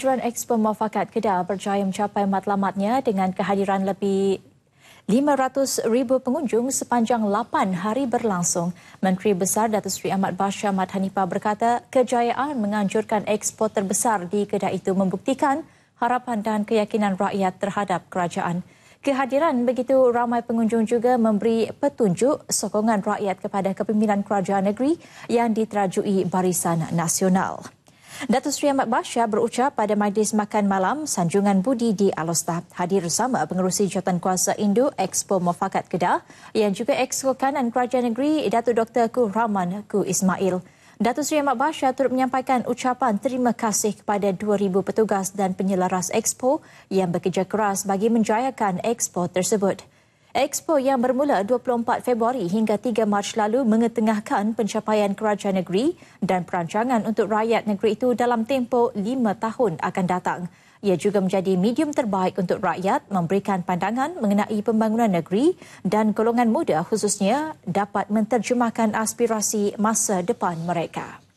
Tujuan Expo Mufakat Kedah berjaya mencapai matlamatnya dengan kehadiran lebih 500,000 pengunjung sepanjang 8 hari berlangsung. Menteri Besar Datuk Seri Ahmad Bashir Ahmad Hanifah berkata kejayaan menganjurkan Expo terbesar di Kedah itu membuktikan harapan dan keyakinan rakyat terhadap kerajaan. Kehadiran begitu ramai pengunjung juga memberi petunjuk sokongan rakyat kepada kepimpinan kerajaan negeri yang diterajui barisan nasional. Datuk Seri Ahmad Bashar berucap pada majlis makan malam Sanjungan Budi di Alostah hadir bersama pengerusi jawatan kuasa Indo Expo Mufakat Kedah yang juga Exko Kanan Kerajaan Negeri Datuk Dr. Ku Rahman Ku Ismail. Datuk Seri Ahmad Bashar turut menyampaikan ucapan terima kasih kepada 2,000 petugas dan penyelaras Expo yang bekerja keras bagi menjayakan Expo tersebut. Expo yang bermula 24 Februari hingga 3 Mac lalu mengetengahkan pencapaian kerajaan negeri dan perancangan untuk rakyat negeri itu dalam tempoh lima tahun akan datang. Ia juga menjadi medium terbaik untuk rakyat memberikan pandangan mengenai pembangunan negeri dan golongan muda khususnya dapat menterjemahkan aspirasi masa depan mereka.